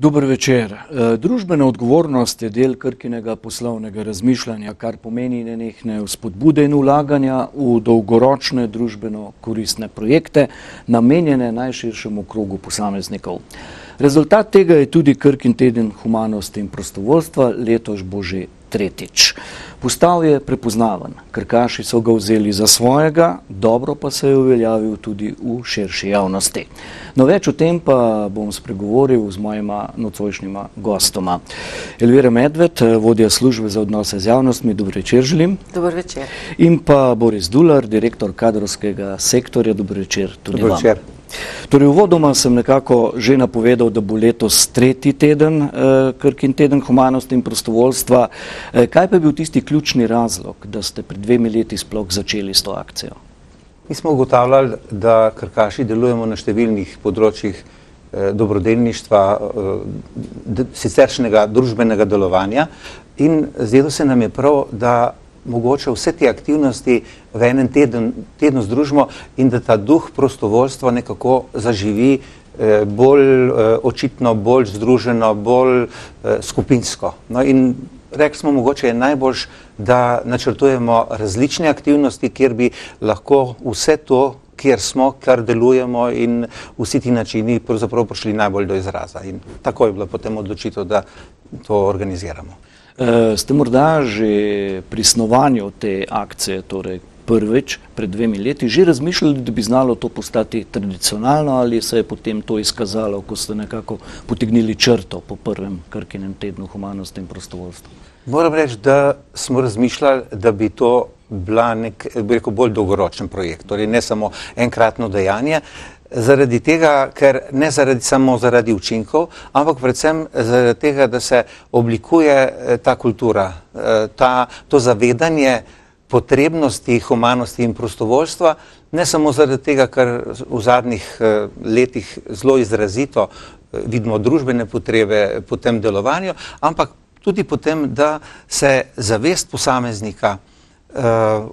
Dobro večer. Eh, družbena odgovornost je del krkinega poslovnega razmišljanja, kar pomeni nenehne vzpodbude in ulaganja v dolgoročne družbeno koristne projekte, namenjene najširšemu krogu posameznikov. Rezultat tega je tudi krkin teden humanosti in prostovoljstva, letos bo že tretjič. Postal je prepoznaven, krkaši so ga vzeli za svojega, dobro pa se je uveljavil tudi v širši javnosti. No več o tem pa bom spregovoril z mojima nocojšnjima gostoma. Elvira Medved, vodja službe za odnose z javnostmi, dobro večer želim. Dobro večer. In pa Boris Dular, direktor kadrovskega sektorja, dobro večer tudi vam. Dobro večer. Torej, uvodoma sem nekako že napovedal, da bo letos tretji teden, eh, krkin teden humanosti in prostovoljstva. Eh, kaj pa je bil tisti ključni razlog, da ste pred dvemi leti sploh začeli s to akcijo? Mi smo ugotavljali, da krkaši delujemo na številnih področjih eh, dobrodelništva, siceršnjega družbenega delovanja in zdelo se nam je prav, da mogoče vse te aktivnosti v enem teden, tednu združimo in da ta duh prostovoljstva nekako zaživi eh, bolj eh, očitno, bolj združeno, bolj eh, skupinsko. No, in rekli smo, mogoče je najboljš, da načrtujemo različne aktivnosti, kjer bi lahko vse to, kjer smo, kar delujemo in vsi ti načini pravzaprav prišli najbolj do izraza. In tako je bila potem odločitev, da to organiziramo. Eh, ste morda že pri snovanju te akcije, torej prvič, pred dvemi leti, že razmišljali, da bi znalo to postati tradicionalno ali se je potem to izkazalo, ko ste nekako potegnili črto po prvem krkinem tednu humanosti in prostovoljstva? Moram reči, da smo razmišljali, da bi to bila nek, bi rekel, bolj dolgoročen projekt, torej ne samo enkratno dejanje zaradi tega, ker ne zaradi, samo zaradi učinkov, ampak predvsem zaradi tega, da se oblikuje eh, ta kultura, eh, ta, to zavedanje potrebnosti, humanosti in prostovoljstva, ne samo zaradi tega, ker v zadnjih eh, letih zelo izrazito vidimo družbene potrebe po tem delovanju, ampak tudi po tem, da se zavest posameznika uh,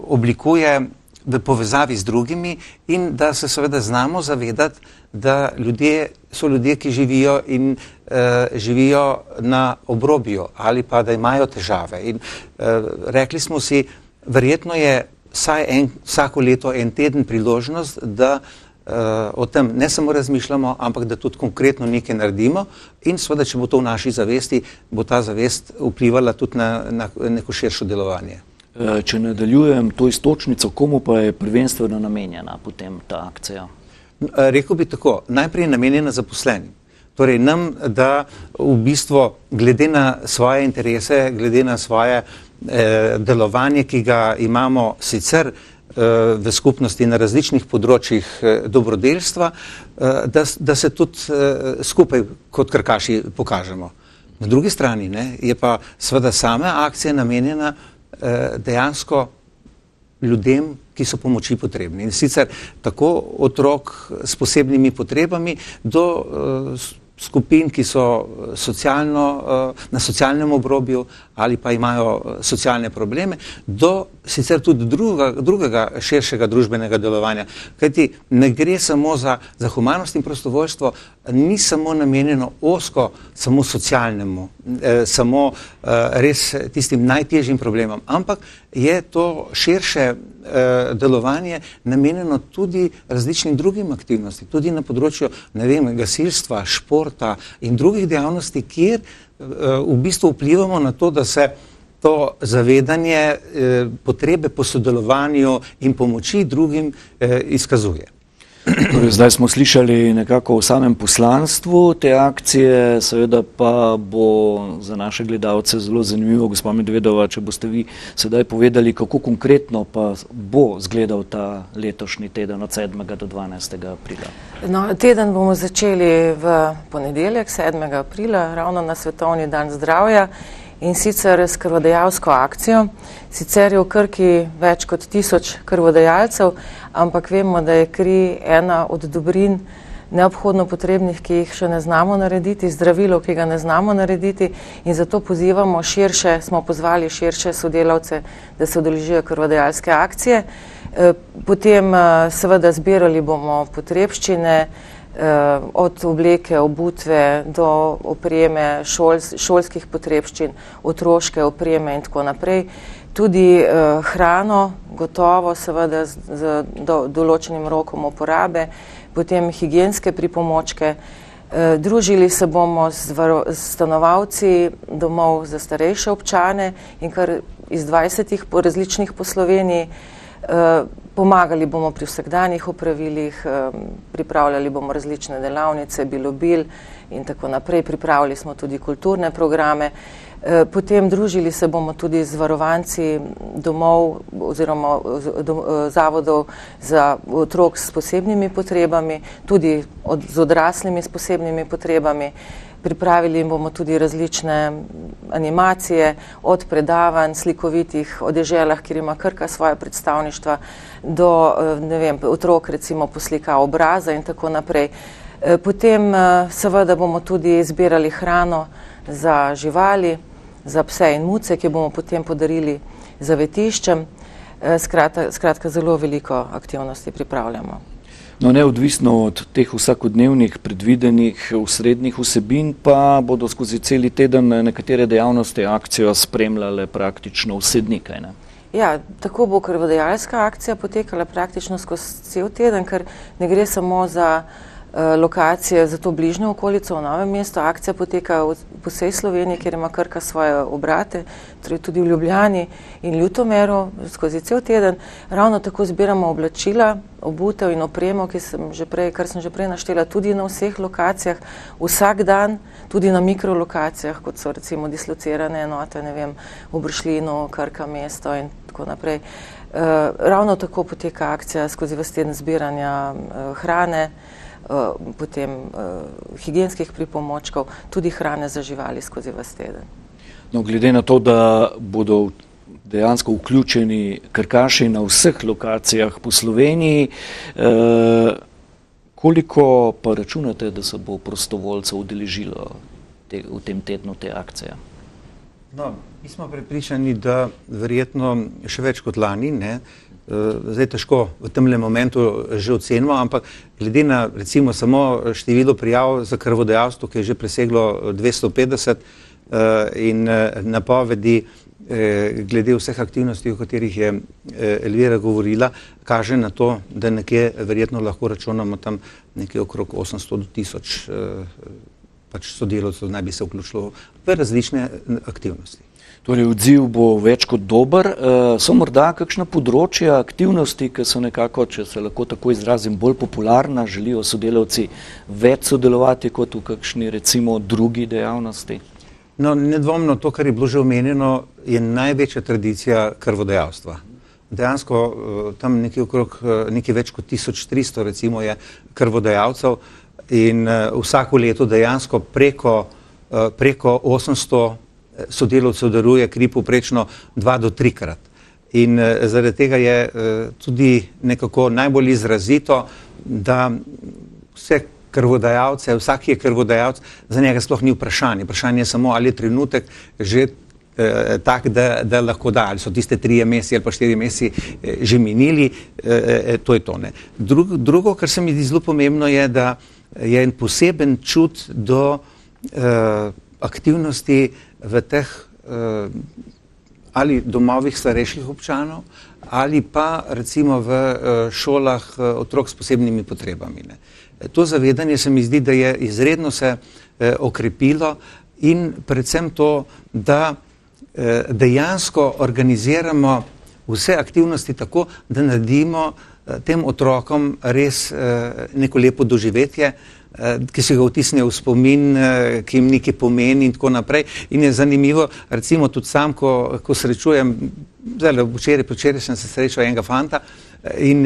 oblikuje v povezavi z drugimi in da se seveda znamo zavedati, da ljudje so ljudje, ki živijo in uh, živijo na obrobju ali pa da imajo težave. In uh, rekli smo si, verjetno je vsaj en, vsako leto en teden priložnost, da uh, o tem ne samo razmišljamo, ampak da tudi konkretno nekaj naredimo in seveda, če bo to v naši zavesti, bo ta zavest vplivala tudi na, na neko širšo delovanje. Eh, če nadaljujem to istočnico, komu pa je prvenstveno namenjena potem ta akcija? Eh, Rekl bi tako, najprej je namenjena zaposlenim. Torej nam, da v bistvu glede na svoje interese, glede na svoje eh, delovanje, ki ga imamo sicer eh, v skupnosti na različnih področjih eh, dobrodelstva, eh, da, da se tudi eh, skupaj kot krkaši pokažemo. Na drugi strani ne, je pa seveda sama akcija namenjena Eh, dejansko ljudem, ki so pomoči potrebni. In sicer tako otrok s posebnimi potrebami do eh, skupin, ki so eh, socialno, na socialnem obrobju ali pa imajo eh, socialne probleme, do sicer tudi druga, drugega širšega družbenega delovanja. Kajti ne gre samo za, za humanost in prostovoljstvo, ni samo namenjeno osko, samo socialnemu, eh, samo eh, res tistim najtežjim problemom, ampak je to širše eh, delovanje namenjeno tudi različnim drugim aktivnostim, tudi na področju, ne vem, gasilstva, športa in drugih dejavnosti, kjer v bistvu vplivamo na to, da se to zavedanje eh, potrebe po sodelovanju in pomoči drugim eh, izkazuje. Torej, zdaj smo slišali nekako o samem poslanstvu te akcije, seveda pa bo za naše gledalce zelo zanimivo, gospod Medvedova, če boste vi sedaj povedali, kako konkretno pa bo zgledal ta letošnji teden od 7. do 12. aprila. No, teden bomo začeli v ponedeljek, 7. aprila, ravno na Svetovni dan zdravja in sicer s krvodajalsko akcijo. Sicer je v Krki več kot tisoč krvodajalcev, ampak vemo, da je kri ena od dobrin neobhodno potrebnih, ki jih še ne znamo narediti, zdravilo, ki ga ne znamo narediti in zato pozivamo širše, smo pozvali širše sodelavce, da se odeležijo krvodajalske akcije. Eh, potem eh, seveda zbirali bomo potrebščine eh, od obleke, obutve do opreme, šolskih potrebščin, otroške opreme in tako naprej tudi eh, hrano, gotovo seveda z, z do, določenim rokom uporabe, potem higijenske pripomočke. Eh, družili se bomo z, varo, z stanovalci domov za starejše občane in kar iz 20 po različnih posloveniji. Eh, pomagali bomo pri vsakdanjih opravilih, pripravljali bomo različne delavnice, bilo bil in tako naprej. Pripravili smo tudi kulturne programe. Potem družili se bomo tudi z varovanci domov oziroma zavodov za otrok s posebnimi potrebami, tudi od, z odraslimi s posebnimi potrebami. Pripravili bomo tudi različne animacije, od predavanj slikovitih o deželah, kjer ima Krka svoje predstavništva, do vem, otrok recimo poslika obraza in tako naprej. Potem seveda bomo tudi zbirali hrano za živali za pse in muce, ki bomo potem podarili zavetiščem. Eh, skratka, skratka, zelo veliko aktivnosti pripravljamo. No, neodvisno od teh vsakodnevnih predvidenih eh, srednjih vsebin, pa bodo skozi celi teden eh, nekatere dejavnosti akcijo spremljale praktično vse dni. Ja, tako bo krvodajalska akcija potekala praktično skozi cel teden, ker ne gre samo za Eh, lokacije za to bližnjo okolico v novem mestu. Akcija poteka v, po vsej Sloveniji, kjer ima Krka svoje obrate, torej tudi v Ljubljani in Ljutomeru skozi cel teden. Ravno tako zbiramo oblačila, obutev in opremo, sem prej, kar sem že prej naštela, tudi na vseh lokacijah, vsak dan, tudi na mikrolokacijah, kot so recimo dislocirane enote, ne vem, v Bršlinu, Krka mesto in tako naprej. Uh, ravno tako poteka akcija skozi vse te zbiranja uh, hrane. Uh, Eh, potem uh, eh, higijenskih pripomočkov, tudi hrane za živali skozi vesteden. No, glede na to, da bodo dejansko vključeni krkaši na vseh lokacijah po Sloveniji, eh, koliko pa računate, da se bo prostovoljcev udeležilo te, v tem tednu te akcije? No, mi smo prepričani, da verjetno še več kot lani, ne? Eh, Eh, zdaj težko v tem momentu že ocenimo, ampak glede na recimo samo število prijav za krvodajalstvo, ki je že preseglo 250 eh, eh, in napovedi glede vseh aktivnosti, o katerih je Elvira govorila, kaže na to, da nekje verjetno lahko računamo tam nekje okrog 800 do 1000 pač sodelovcev naj bi se vključilo v različne aktivnosti. Torej, odziv bo več kot dober. Eh, so morda kakšna področja aktivnosti, ki so nekako, če se lahko tako izrazim, bolj popularna, želijo sodelavci več sodelovati kot v kakšni recimo drugi dejavnosti? No, nedvomno to, kar je bilo že omenjeno, je največja tradicija krvodejavstva. Dejansko eh, tam nekaj okrog, eh, nekaj več kot 1300 recimo je krvodejavcev in vsako leto dejansko preko, preko 800 sodelovcev daruje kri poprečno dva do trikrat. In eh, zaradi tega je eh, tudi nekako najbolj izrazito, da vse krvodajalce, vsak je krvodajalec, za njega sploh ni vprašanje. Vprašanje je samo, ali je trenutek že eh, tak, da, da lahko da, ali so tiste tri mesece ali pa štiri mesece že minili, to je to. Ne. Drugo, kar se mi zdi zelo pomembno, je, da je en poseben čut do uh, aktivnosti uh, v teh eh, ali domovih starejših občanov ali pa recimo v eh, šolah eh, otrok s posebnimi potrebami. Ne. To zavedanje se mi zdi, da je izredno se okrepilo in predvsem to, da dejansko organiziramo vse aktivnosti tako, da naredimo tem otrokom res neko lepo doživetje, Eh, ki se ga vtisne v spomin, eh, ki jim nekaj pomeni in tako naprej. In je zanimivo, recimo tudi sam, ko, ko srečujem, zelo včeraj, počeraj sem se srečal enega fanta eh, in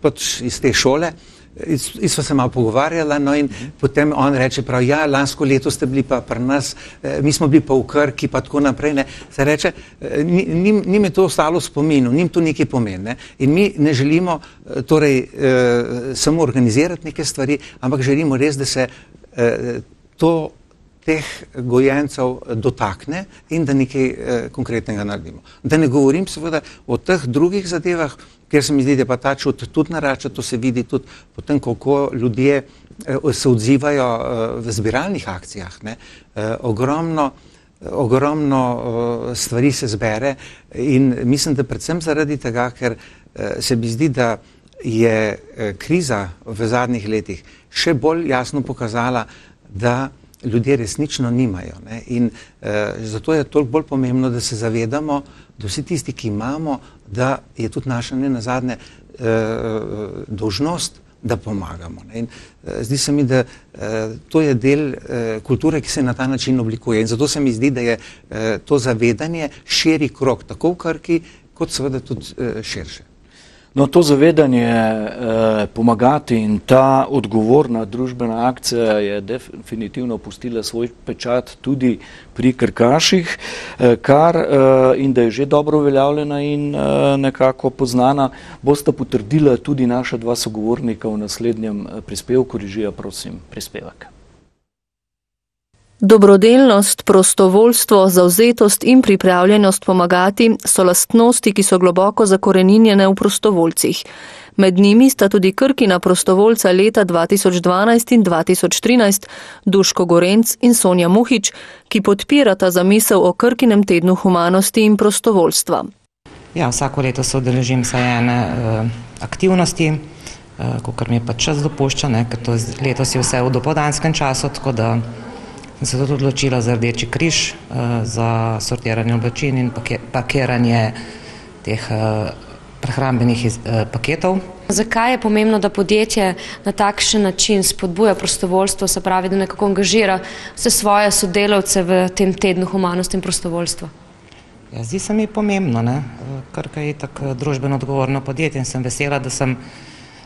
pač iz te šole, In smo se malo pogovarjali, no in potem on reče: prav, Ja, lansko leto ste bili pa pri nas, eh, mi smo bili pa v Krki, pa tako naprej. Reče, eh, ni, ni, ni mi to ostalo v spominu, ni mi to nekaj pomeni. Ne? In mi ne želimo eh, torej, samo organizirati neke stvari, ampak želimo res, da se to teh gojencev dotakne in da nekaj konkretnega naredimo. Da ne govorim seveda o teh drugih zadevah, ker se mi zdi, da pa ta čut tudi narača, to se vidi tudi potem, kako ljudje eh, se odzivajo eh, v zbiralnih akcijah. Ne. Eh, ogromno, ogromno stvari se zbere in mislim, da predvsem zaradi tega, ker se mi zdi, da je kriza v zadnjih letih še bolj jasno pokazala, da ljudje resnično nimajo. Ne. In zato je toliko bolj pomembno, da se zavedamo, da vsi tisti, ki imamo, da je tudi naša ne nazadnje eh, eh dožnost, da pomagamo. In, eh, zdi se mi, da eh, to je del eh, kulture, ki se na ta način oblikuje. In zato se mi zdi, da je eh, to zavedanje širi krok, tako v Krki, kot seveda tudi eh, širše. No, to zavedanje eh, pomagati in ta odgovorna družbena akcija je definitivno pustila svoj pečat tudi pri krkaših, eh, kar eh, in da je že dobro uveljavljena in eh, nekako poznana, bosta potrdila tudi naša dva sogovornika v naslednjem eh, prispevku. Režija, prosim, prispevek. Dobrodelnost, prostovoljstvo, zauzetost in pripravljenost pomagati so lastnosti, ki so globoko zakoreninjene v prostovoljcih. Med njimi sta tudi Krkina prostovoljca leta 2012 in 2013, Duško Gorenc in Sonja Muhič, ki podpirata zamisel o Krkinem tednu humanosti in prostovoljstva. Ja, vsako leto se odrežim vse ene eh, aktivnosti, kot eh, kar mi je pa čas dopuščane, ker to letos je vse v dopodanskem času, tako da sem se tudi odločila za Rdeči križ, eh, za sortiranje oblačil in pakiranje teh eh, prehrambenih eh, paketov. Zakaj je pomembno, da podjetje na takšen način spodbuja prostovoljstvo, se pravi, da nekako angažira vse svoje sodelavce v tem tednu humanosti in prostovoljstva? Ja, zdi se mi pomembno, ne? Krka je itak družbeno odgovorno podjetje in sem vesela, da sem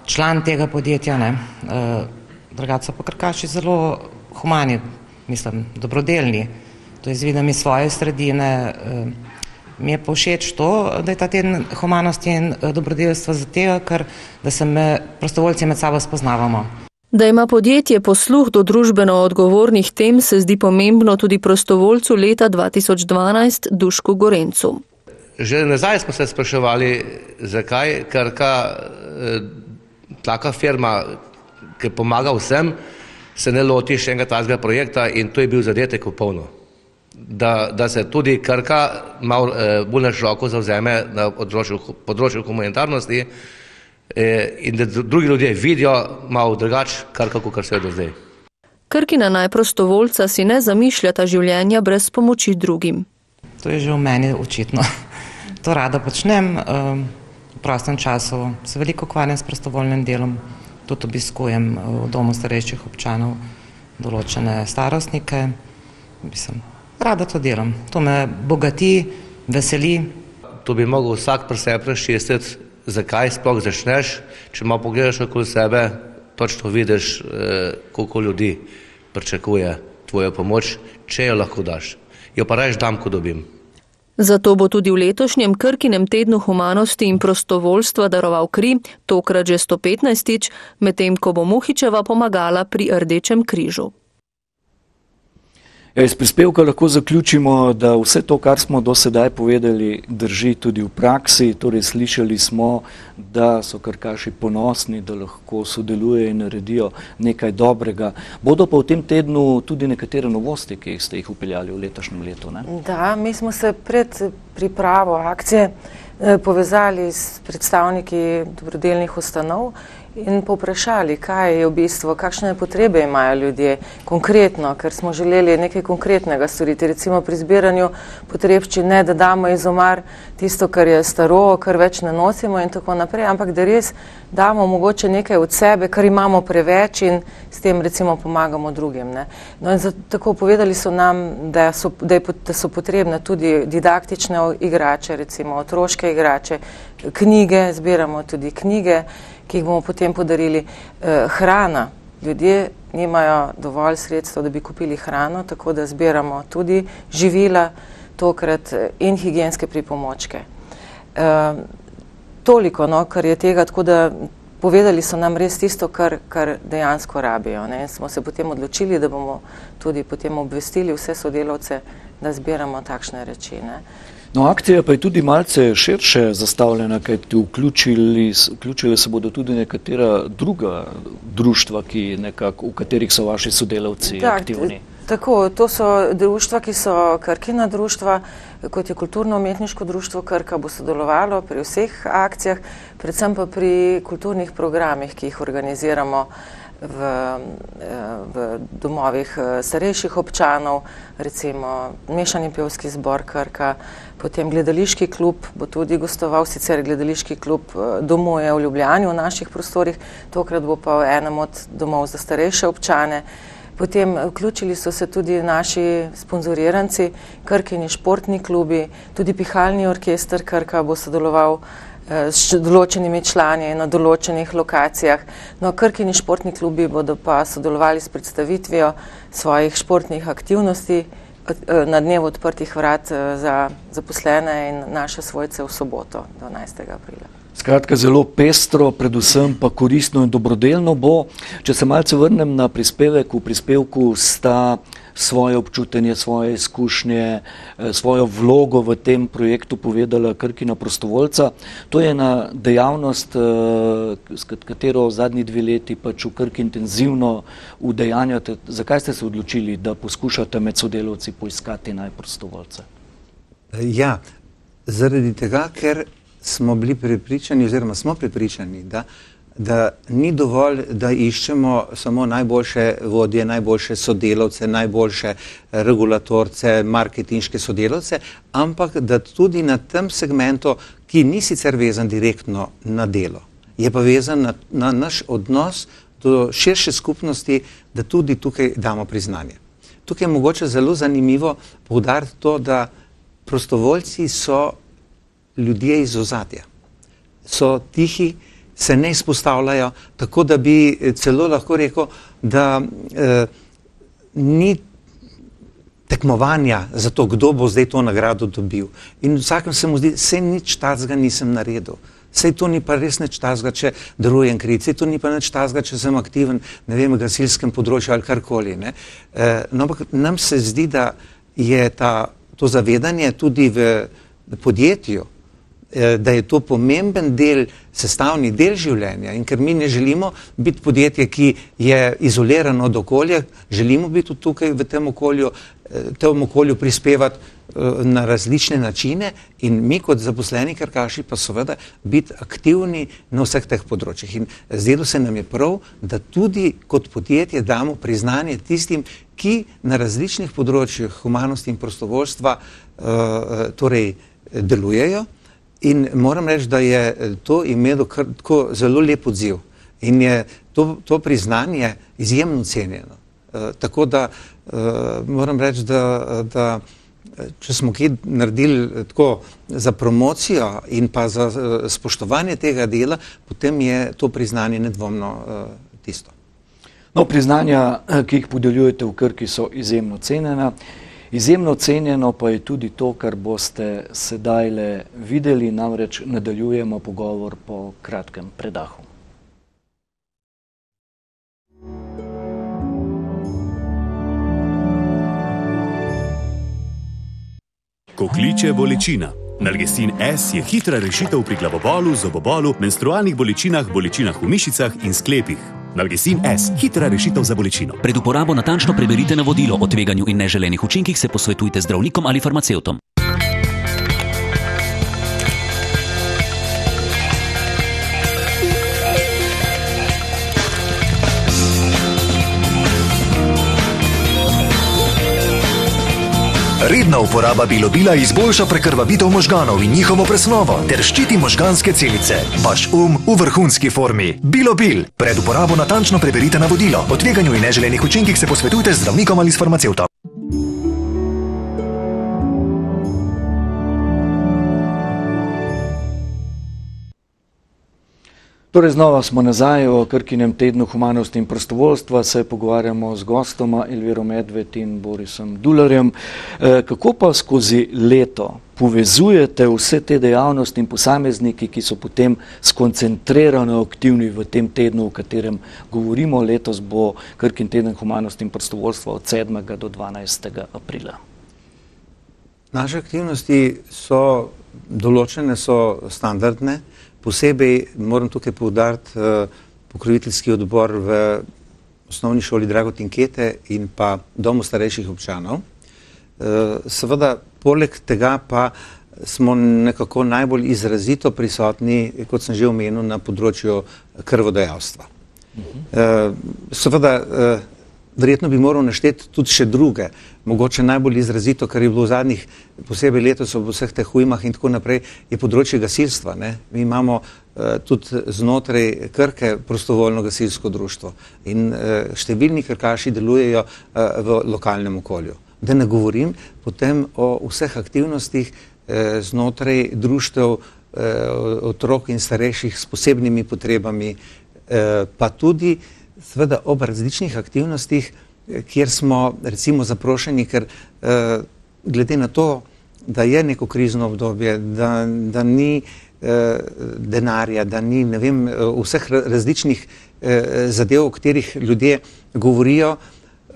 član tega podjetja. Drugače pa Krkaši zelo humani mislim, dobrodelni. To izvidim iz svoje sredine. Eh, mi je povšeč to, da je ta teden humanosti in eh, dobrodelstva za tega, ker da se me prostovoljci med sabo spoznavamo. Da ima podjetje posluh do družbeno odgovornih tem, se zdi pomembno tudi prostovoljcu leta 2012 Dušku Gorencu. Že nazaj smo se spraševali, zakaj, ker ka, eh, taka firma, ki pomaga vsem, se ne loti še enega tazga projekta in to je bil zadetek v polno. Da, da se tudi Krka malo eh, bolj široko zavzeme na področju, področju komunitarnosti eh, in da drugi ljudje vidijo malo drugač, kar kako kar se je do zdaj. Krkina najprostovoljca si ne zamišljata življenja brez pomoči drugim. To je že v meni očitno. To rada počnem. Um... V prostem času se veliko ukvarjam s prostovoljnim delom tudi obiskujem eh, v domu starejših občanov določene starostnike. Mislim, rada to delam, to me bogati, veseli. To bi lahko vsak pri sebi prešistil, zakaj sploh začneš. Če malo pogledaš okoli sebe, točno vidiš, eh, koliko ljudi pričakuje tvojo pomoč, če jo lahko daš. Jo pa reč dam, ko dobim. Zato bo tudi v letošnjem krkinem tednu humanosti in prostovoljstva daroval kri, tokrat že 115-tič, medtem ko bo Muhičeva pomagala pri Rdečem križu. Eh, iz prispevka lahko zaključimo, da vse to, kar smo do sedaj povedali, drži tudi v praksi. Torej, slišali smo, da so krkaši ponosni, da lahko sodelujejo in naredijo nekaj dobrega. Bodo pa v tem tednu tudi nekatere novosti, ki ste jih upeljali v letošnjem letu. Ne? Da, mi smo se pred pripravo akcije eh, povezali s predstavniki dobrodelnih ustanov in poprašali, kaj je v bistvu, kakšne potrebe imajo ljudje konkretno, ker smo želeli nekaj konkretnega storiti, recimo pri zbiranju potrebči, ne da damo iz omar tisto, kar je staro, kar več ne nosimo in tako naprej, ampak da res damo mogoče nekaj od sebe, kar imamo preveč in s tem recimo pomagamo drugim. No zato, tako povedali so nam, da so, da, je, da so potrebne tudi didaktične igrače, recimo otroške igrače, knjige, zbiramo tudi knjige ki jih bomo potem podarili. Eh, hrana. Ljudje nimajo dovolj sredstva, da bi kupili hrano, tako da zbiramo tudi živila, tokrat eh, in higijenske pripomočke. Ehm, toliko, no, kar je tega, tako da povedali so nam res tisto, kar, kar dejansko rabijo. Ne. In smo se potem odločili, da bomo tudi potem obvestili vse sodelovce, da zbiramo takšne reči. Ne. No, akcija pa je tudi malce širše zastavljena, kajti vključili, vključili se bodo tudi nekatera druga društva, nekak, v katerih so vaši sodelavci tak, aktivni. Tako, to so društva, ki so Krkina društva, kot je kulturno-umetniško društvo Krka, bo sodelovalo pri vseh akcijah, predvsem pa pri kulturnih programih, ki jih organiziramo. Uh, v, eh, v domovih eh, starejših občanov, recimo Mešani pevski zbor Krka, potem gledališki klub bo tudi gostoval, sicer gledališki klub eh, domuje v Ljubljani v naših prostorih, tokrat bo pa v enem od domov za starejše občane. Potem vključili so se tudi naši sponzoriranci, krkini športni klubi, tudi pihalni orkester Krka bo sodeloval uh, z eh, določenimi člani na določenih lokacijah. No, krkini športni klubi bodo pa sodelovali s predstavitvijo svojih športnih aktivnosti eh, na dnevu odprtih vrat eh, za zaposlene in naše svojce v soboto, 12. aprila. Skratka, zelo pestro, predvsem pa koristno in dobrodelno bo. Če se malce vrnem na prispevek, v prispevku sta svoje občutenje, svoje izkušnje, eh, svojo vlogo v tem projektu povedala Krkina prostovoljca. To je ena dejavnost, eh, s katero zadnji dve leti pač v Krk intenzivno udejanjate. Zakaj ste se odločili, da poskušate med sodelovci poiskati najprostovoljce? Ja, zaradi tega, ker smo bili prepričani oziroma smo prepričani, da, da ni dovolj, da iščemo samo najboljše vodje, najboljše sodelavce, najboljše regulatorce, marketinške sodelavce, ampak da tudi na tem segmentu, ki ni sicer vezan direktno na delo, je pa vezan na, na naš odnos do širše skupnosti, da tudi tukaj damo priznanje. Tukaj je mogoče zelo zanimivo poudariti to, da prostovoljci so ljudje iz ozadja. So tihi, se ne izpostavljajo, tako da bi eh, celo lahko rekel, da eh, ni tekmovanja za to, kdo bo zdaj to nagrado dobil. In vsakem se mu zdi, se nič tazga nisem naredil. Sej to ni pa res neč tazga, če drujem kriv, sej to ni pa neč tazga, če sem aktiven, ne vem, na gasilskem področju ali karkoli. E, no, ampak nam se zdi, da je ta, to zavedanje tudi v podjetju, Eh, da je to pomemben del, sestavni del življenja in ker mi ne želimo biti podjetje, ki je izolirano od okolja, želimo biti tukaj v tem okolju, eh, tem okolju prispevati eh, na različne načine in mi kot zaposleni karkaši pa seveda biti aktivni na vseh teh področjih. In zdelo se nam je prav, da tudi kot podjetje damo priznanje tistim, ki na različnih področjih humanosti in prostovoljstva torej delujejo In moram reči, da je eh, to imelo kar, tako zelo lep odziv in je to, to priznanje izjemno cenjeno. E, tako da e, moram reči, da, da če smo kaj naredili tako za promocijo in pa za e, spoštovanje tega dela, potem je to priznanje nedvomno e, tisto. No, priznanja, ki jih podeljujete v Krki, so izjemno cenjena. Izjemno cenjeno pa je tudi to, kar boste sedaj le videli, namreč nadaljujemo pogovor po kratkem predahu. Ko kliče bolečina. Nalgesin S je hitra rešitev pri glavobolu, zobobolu, menstrualnih bolečinah, bolečinah v mišicah in sklepih. Nalgesin S. Hitra rešitev za bolečino. Pred uporabo natančno preberite navodilo o tveganju in neželenih učinkih, se posvetujte zdravnikom ali farmacevtom. Redna uporaba bilobila izboljša prekrvavitev možganov in njihovo presnovo ter ščiti možganske celice. Vaš um v vrhunski formi. Bilobil. Pred uporabo natančno preberite navodilo. O tveganju in neželenih učinkih se posvetujte z zdravnikom ali s farmacevtom. Torej, znova smo nazaj v Krkinem tednu humanosti in prostovoljstva, se pogovarjamo z gostoma Elvirom Medved in Borisom Dularjem. E, kako pa skozi leto povezujete vse te dejavnosti in posamezniki, ki so potem skoncentrirano aktivni v tem tednu, o katerem govorimo? Letos bo Krkin teden humanosti in prostovoljstva od 7. do 12. aprila. Naše aktivnosti so določene, so standardne. Posebej moram tukaj povdariti eh, pokroviteljski odbor v osnovni šoli Dragotinkete in pa domu starejših občanov. Eh, seveda, poleg tega pa smo nekako najbolj izrazito prisotni, kot sem že omenil, na področju krvodajalstva. Mhm. Eh, seveda, verjetno bi moral našteti tudi še druge, mogoče najbolj izrazito, kar je bilo v zadnjih, posebej letos ob vseh teh ujmah in tako naprej, je področje gasilstva. Ne? Mi imamo uh, tudi znotraj Krke prostovoljno gasilsko društvo in uh, številni krkaši delujejo uh, v lokalnem okolju. Da ne govorim potem o vseh aktivnostih uh, znotraj društev uh, otrok in starejših s posebnimi potrebami, uh, pa tudi uh, seveda ob različnih aktivnostih, kjer smo recimo zaprošeni, ker eh, glede na to, da je neko krizno obdobje, da, da ni eh, denarja, da ni ne vem eh, vseh različnih eh, zadev, o katerih ljudje govorijo,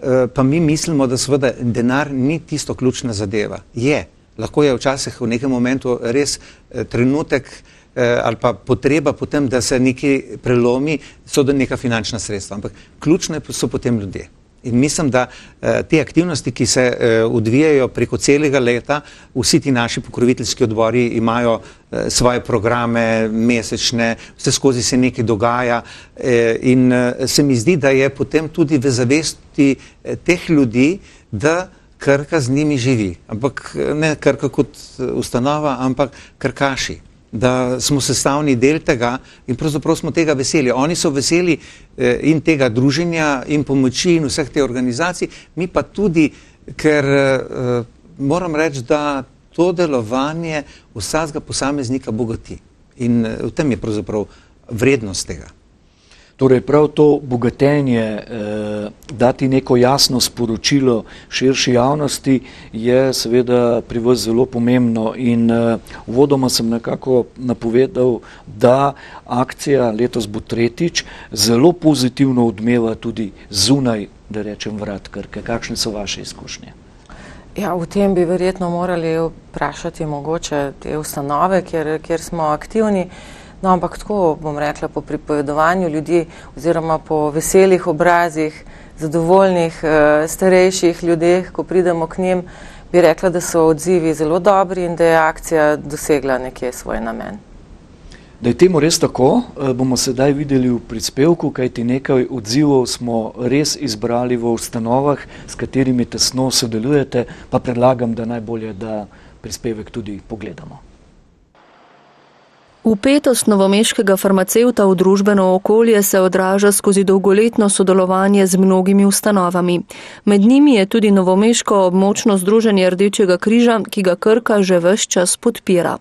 eh, pa mi mislimo, da seveda denar ni tisto ključna zadeva. Je. Lahko je včasih v nekem momentu res eh, trenutek, eh, Eh, ali pa potreba potem, da se nekaj prelomi, so da neka finančna sredstva. Ampak ključne so potem ljudje. In mislim, da eh, te aktivnosti, ki se eh, odvijajo preko celega leta, vsi ti naši pokroviteljski odbori imajo svoje programe, mesečne, vse skozi se nekaj dogaja in se mi zdi, da je potem tudi v zavesti teh ljudi, da Krka z njimi živi, ampak ne Krka kot ustanova, ampak Krkaši da smo sestavni del tega in pravzaprav smo tega veseli. Oni so veseli eh, in tega druženja in pomoči in vseh te organizacij, mi pa tudi, ker eh, moram reči, da to delovanje vsazga posameznika bogati in eh, v tem je pravzaprav vrednost tega. Torej, prav to bogatenje, eh, dati neko jasno sporočilo širši javnosti, je seveda pri vas zelo pomembno. In eh, vodoma sem nekako napovedal, da akcija letos bo tretjič zelo pozitivno odmeva tudi zunaj, da rečem, vrat Krke. Kakšne so vaše izkušnje? Ja, v tem bi verjetno morali vprašati mogoče te ustanove, kjer, kjer smo aktivni. Eh, No, ampak tako bom rekla po pripovedovanju ljudi oziroma po veselih obrazih, zadovoljnih, eh, starejših ljudeh, ko pridemo k njim, bi rekla, da so odzivi zelo dobri in da je akcija dosegla nekje svoj namen. Da je temu res tako, eh, bomo sedaj videli v prispevku, kajti nekaj odzivov smo res izbrali v ustanovah, s katerimi tesno sodelujete, pa predlagam, da najbolje, da prispevek tudi pogledamo. Upetost novomeškega farmacevta v družbeno okolje se odraža skozi dolgoletno sodelovanje z mnogimi ustanovami. Med njimi je tudi novomeško območno združenje Rdečega križa, ki ga Krka že vse čas podpira.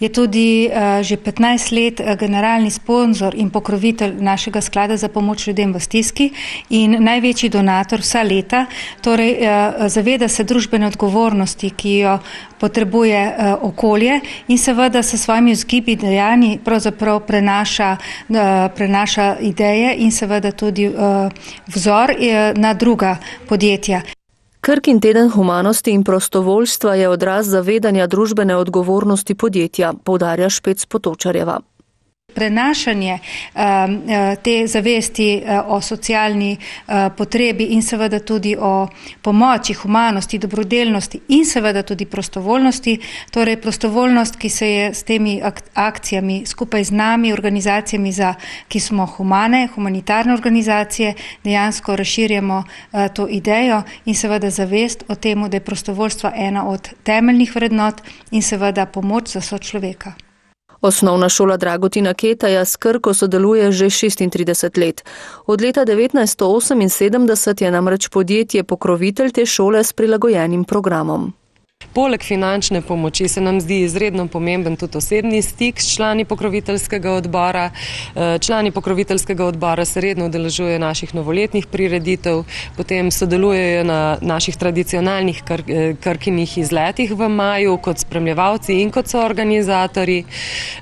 Je tudi eh, že 15 let eh, generalni sponzor in pokrovitelj našega sklada za pomoč ljudem v stiski in največji donator vsa leta. Torej, eh, zaveda se družbene odgovornosti, ki jo potrebuje okolje in seveda s svojimi vzgibi dejanji pravzaprav prenaša, prenaša ideje in seveda tudi vzor na druga podjetja. Krkin teden humanosti in prostovoljstva je odraz zavedanja družbene odgovornosti podjetja, povdarja Špec Potočarjeva prenašanje um, uh, te zavesti uh, o socialni uh, potrebi in seveda tudi o pomoči, humanosti, dobrodelnosti in seveda tudi prostovoljnosti, torej prostovoljnost, ki se je s temi akcijami skupaj z nami, organizacijami, za, ki smo humane, humanitarne organizacije, dejansko razširjamo to idejo in seveda zavest o tem, da je prostovoljstvo ena od temeljnih vrednot in seveda pomoč za sočloveka. Osnovna šola Dragotina Ketaja s Krko sodeluje že 36 let. Od leta 1978 je namreč podjetje pokrovitelj te šole s prilagojenim programom. Poleg finančne pomoči se nam zdi izredno pomemben tudi osebni stik s člani pokroviteljskega odbora. Eh, člani pokroviteljskega odbora se redno udeležujejo naših novoletnih prireditev, potem sodelujejo na naših tradicionalnih kr eh, krkinih izletih v maju kot spremljevalci in kot soorganizatorji,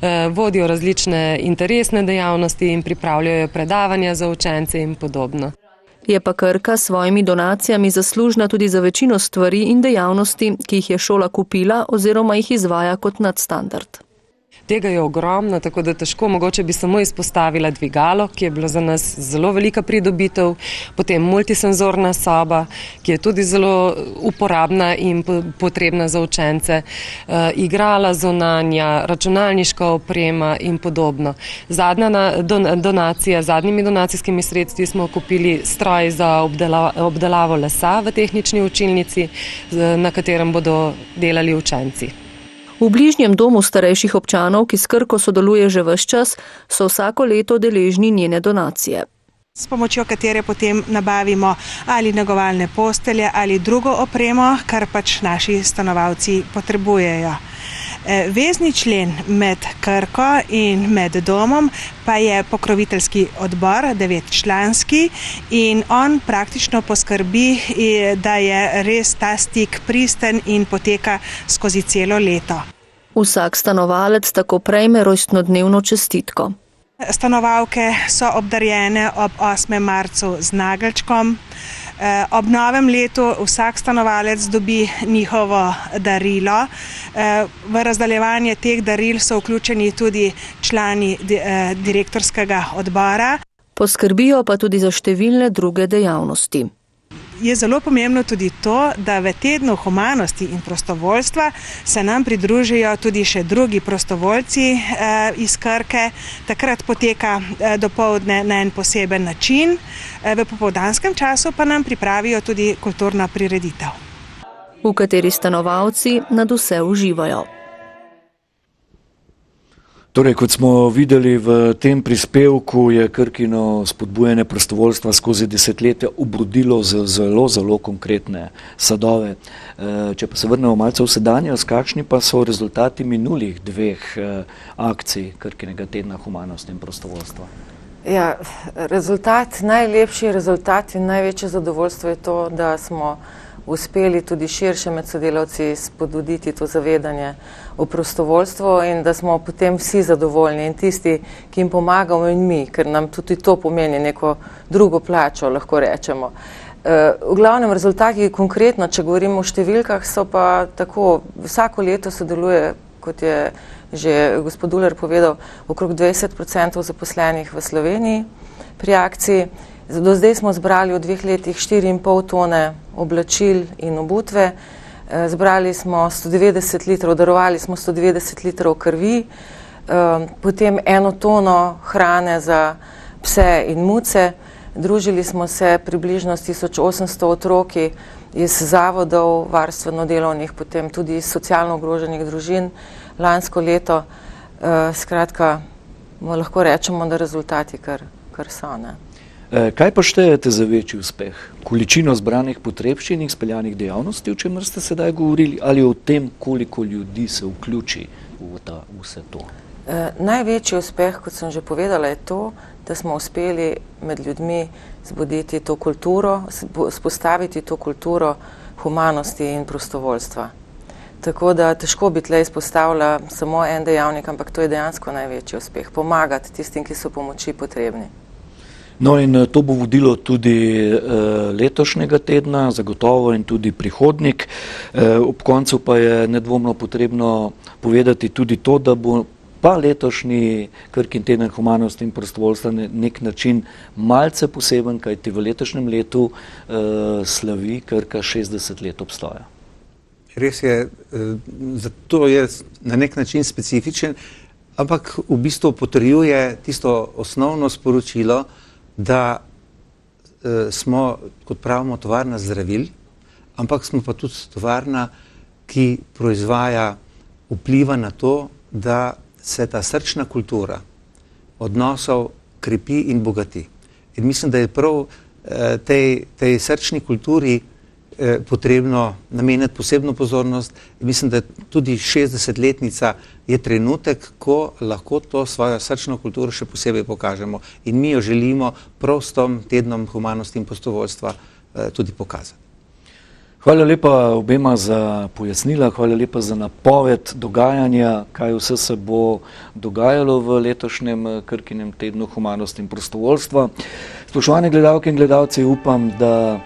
eh, vodijo različne interesne dejavnosti in pripravljajo predavanja za učence in podobno. Je pa Krka s svojimi donacijami zaslužna tudi za večino stvari in dejavnosti, ki jih je šola kupila oziroma jih izvaja kot nadstandard. Tega je ogromno, tako da težko mogoče bi samo izpostavila dvigalo, ki je bila za nas zelo velika pridobitev, potem multisenzorna soba, ki je tudi zelo uporabna in potrebna za učence, e, igrala zonanja, računalniška oprema in podobno. Zadnja donacija, zadnjimi donacijskimi sredstvi smo kupili stroj za obdelavo, obdelavo lesa v tehnični učilnici, na katerem bodo delali učenci. V bližnjem domu starejših občanov, ki s Krko sodeluje že vse čas, so vsako leto deležni njene donacije. S pomočjo katere potem nabavimo ali negovalne postelje ali drugo opremo, kar pač naši stanovalci potrebujejo. Eh, vezni člen med Krko in med domom pa je pokroviteljski odbor, devetčlanski, in on praktično poskrbi, eh, da je res ta stik pristen in poteka skozi celo leto. Vsak stanovalec tako prejme rojstnodnevno čestitko. Stanovalke so obdarjene ob 8. marcu z nagelčkom. Eh, ob novem letu vsak stanovalec dobi njihovo darilo. Eh, v razdaljevanje teh daril so vključeni tudi člani eh, direktorskega odbora. Poskrbijo pa tudi za številne druge dejavnosti je zelo pomembno tudi to, da v tednu humanosti in prostovoljstva se nam pridružijo tudi še drugi prostovoljci eh, iz Krke. Takrat poteka eh, dopoledne na en poseben način, eh, v popoldanskem času pa nam pripravijo tudi kulturno prireditev. V kateri stanovalci nad vse uživajo. Torej, kot smo videli v tem prispevku, je Krkino spodbujanje prostovoljstva skozi desetletja obrodilo zelo, zelo konkretne sadove. Eh, če pa se vrnemo malce v sedanjost, kakšni pa so rezultati minulih dveh eh, akcij Krkinega tedna humanosti in prostovoljstva? Ja, rezultat, najlepši rezultat in največje zadovoljstvo je to, da smo uspeli tudi širše med sodelavci spodbuditi to zavedanje o prostovoljstvu in da smo potem vsi zadovoljni in tisti, ki jim pomagamo in mi, ker nam tudi to pomeni neko drugo plačo, lahko rečemo. Eh, v glavnem rezultati konkretno, če govorimo o številkah, so pa tako, vsako leto sodeluje, kot je že gospod Duler povedal, okrog 20% zaposlenih v Sloveniji pri akciji. Do zdaj smo zbrali v dveh letih 4,5 tone oblačil in obutve, eh, zbrali smo 190 litrov, darovali smo 190 litrov krvi, eh, potem eno tono hrane za pse in muce, družili smo se približno s 1800 otroki iz zavodov, varstveno delovnih, potem tudi iz socialno ogroženih družin lansko leto. Eh, skratka, lahko rečemo, da rezultati kar, kar so. Ne. Eh, kaj pa štejete za večji uspeh? Količino zbranih potrebščin in speljanih dejavnosti, o čemer ste sedaj govorili, ali o tem, koliko ljudi se vključi v ta, vse to? E, največji uspeh, kot sem že povedala, je to, da smo uspeli med ljudmi zbuditi to kulturo, spostaviti to kulturo humanosti in prostovoljstva. Tako da težko bi tle izpostavila samo en dejavnik, ampak to je dejansko največji uspeh, pomagati tistim, ki so pomoči potrebni. No in eh, to bo vodilo tudi eh, letošnjega tedna, zagotovo in tudi prihodnik. Eh, ob koncu pa je nedvomno potrebno povedati tudi to, da bo pa letošnji Krkin teden humanosti in prostovoljstva nek način malce poseben, kajti v letošnjem letu slavi Krka 60 let obstoja. Res je, zato je na nek način specifičen, ampak v bistvu potrjuje tisto osnovno sporočilo, da je da e, smo, kot pravimo, tovarna zdravil, ampak smo pa tudi tovarna, ki proizvaja vpliva na to, da se ta srčna kultura odnosov krepi in bogati. In mislim, da je prav e, tej, tej srčni kulturi. Eh, potrebno nameniti posebno pozornost. Mislim, da tudi 60-letnica je trenutek, ko lahko to svojo srčno kulturo še posebej pokažemo. In mi jo želimo prostom tednom humanosti in postovoljstva eh, tudi pokazati. Hvala lepa obema za pojasnila, hvala lepa za napoved dogajanja, kaj vse se bo dogajalo v letošnjem eh, Krkinem tednu humanosti in prostovoljstva. Spoštovane gledalke in gledalci, upam, da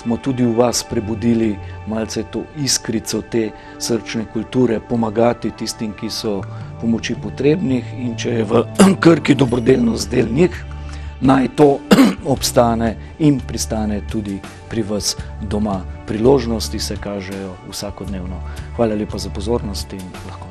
smo tudi v vas prebudili malce to iskrico te srčne kulture, pomagati tistim, ki so pomoči potrebnih in če je v Krki dobrodelnost del njih, naj to obstane in pristane tudi pri vas doma. Priložnosti se kažejo vsakodnevno. Hvala lepa za pozornost in lahko.